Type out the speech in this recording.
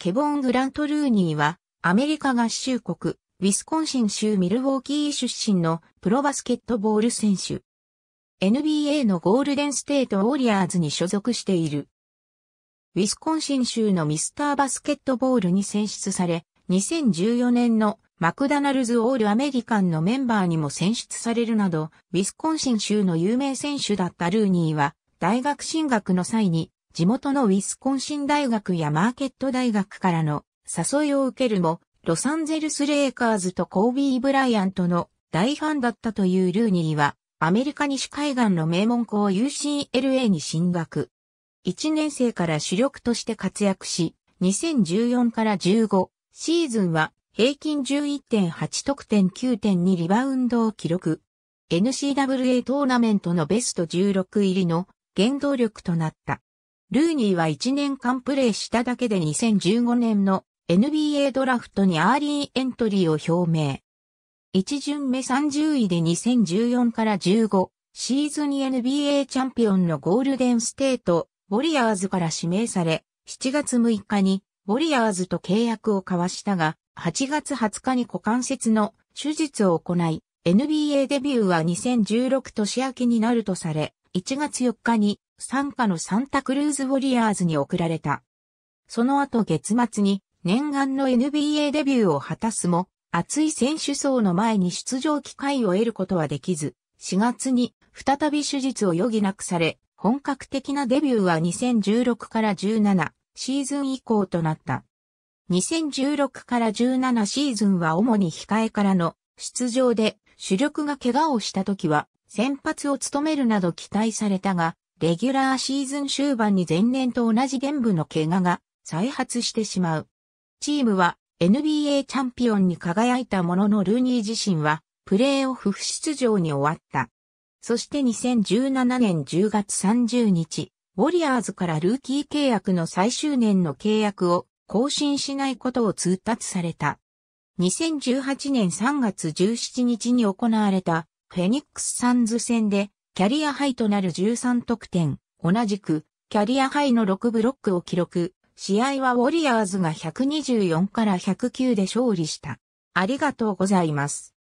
ケボン・グラント・ルーニーは、アメリカ合衆国、ウィスコンシン州ミルウォーキー出身のプロバスケットボール選手。NBA のゴールデンステート・ウォリアーズに所属している。ウィスコンシン州のミスターバスケットボールに選出され、2014年のマクダナルズ・オール・アメリカンのメンバーにも選出されるなど、ウィスコンシン州の有名選手だったルーニーは、大学進学の際に地元のウィスコンシン大学やマーケット大学からの誘いを受けるも、ロサンゼルスレイカーズとコービー・ブライアントの大ファンだったというルーニーは、アメリカ西海岸の名門校 UCLA に進学。1年生から主力として活躍し、2014から15シーズンは平均11.8得点9.2リバウンドを記録。n c w a トーナメントのベスト16入りの原動力となった。ルーニーは1年間プレーしただけで2015年の NBA ドラフトにアーリーエントリーを表明。1巡目30位で2014から15シーズンに NBA チャンピオンのゴールデンステート、ウォリアーズから指名され、7月6日にウォリアーズと契約を交わしたが、8月20日に股関節の手術を行い、NBA デビューは2016年秋になるとされ、1月4日に参加のサンタクルーズウォリアーズに送られた。その後月末に念願の NBA デビューを果たすも、熱い選手層の前に出場機会を得ることはできず、4月に再び手術を余儀なくされ、本格的なデビューは2016から17シーズン以降となった。2016から17シーズンは主に控えからの出場で主力が怪我をした時は先発を務めるなど期待されたが、レギュラーシーズン終盤に前年と同じ玄武の怪我が再発してしまう。チームは NBA チャンピオンに輝いたもののルーニー自身はプレーオフ不出場に終わった。そして2017年10月30日、ウォリアーズからルーキー契約の最終年の契約を更新しないことを通達された。2018年3月17日に行われたフェニックスサンズ戦でキャリアハイとなる13得点、同じくキャリアハイの6ブロックを記録。試合はウォリアーズが124から109で勝利した。ありがとうございます。